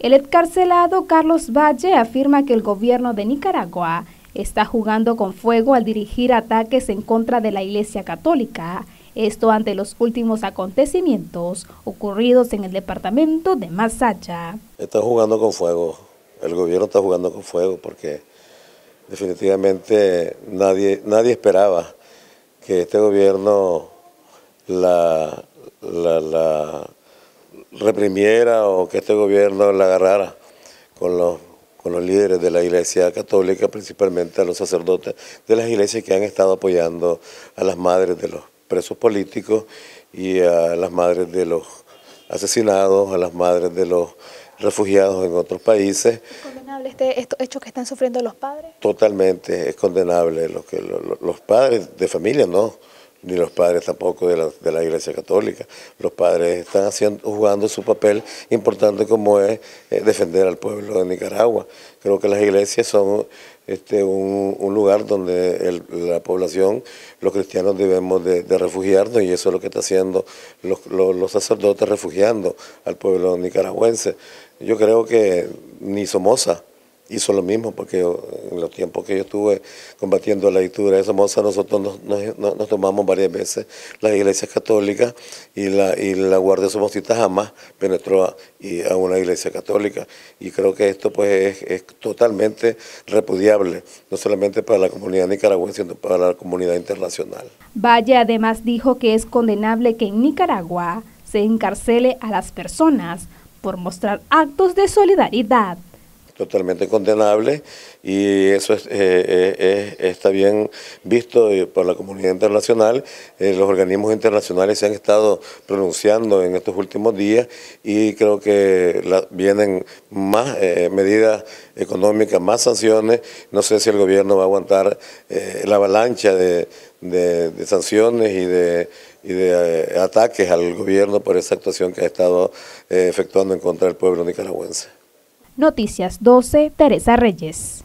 El excarcelado Carlos Valle afirma que el gobierno de Nicaragua está jugando con fuego al dirigir ataques en contra de la Iglesia Católica, esto ante los últimos acontecimientos ocurridos en el departamento de Masaya. Está jugando con fuego, el gobierno está jugando con fuego porque definitivamente nadie, nadie esperaba que este gobierno la, la reprimiera o que este gobierno la agarrara con los, con los líderes de la Iglesia Católica, principalmente a los sacerdotes de las iglesias que han estado apoyando a las madres de los presos políticos y a las madres de los asesinados, a las madres de los refugiados en otros países. ¿Es condenable este, estos hechos que están sufriendo los padres? Totalmente, es condenable. Lo que, los padres de familia no, ni los padres tampoco de la, Iglesia Católica. Los padres están haciendo, jugando su papel importante como es eh, defender al pueblo de Nicaragua. Creo que las iglesias son este, un, lugar donde la población, los cristianos debemos de, refugiarnos y eso es lo que están haciendo los, los sacerdotes refugiando al pueblo nicaragüense. Yo creo que ni Somoza hizo lo mismo, porque en los tiempos que yo estuve combatiendo la dictadura de Somoza, nosotros nos, tomamos varias veces las iglesias católicas y la, la Guardia Somocita jamás penetró a, una iglesia católica. Y creo que esto pues es, es, totalmente repudiable, no solamente para la comunidad nicaragüense, sino para la comunidad internacional. Valle además dijo que es condenable que en Nicaragua se encarcele a las personas por mostrar actos de solidaridad totalmente condenable y eso eh, eh, está bien visto eh, por la comunidad internacional. los organismos internacionales se han estado pronunciando en estos últimos días y creo que vienen más medidas económicas, más sanciones. No sé si el gobierno va a aguantar la avalancha de, sanciones y de ataques al gobierno por esa actuación que ha estado efectuando en contra del pueblo nicaragüense. Noticias 12, Teresa Reyes.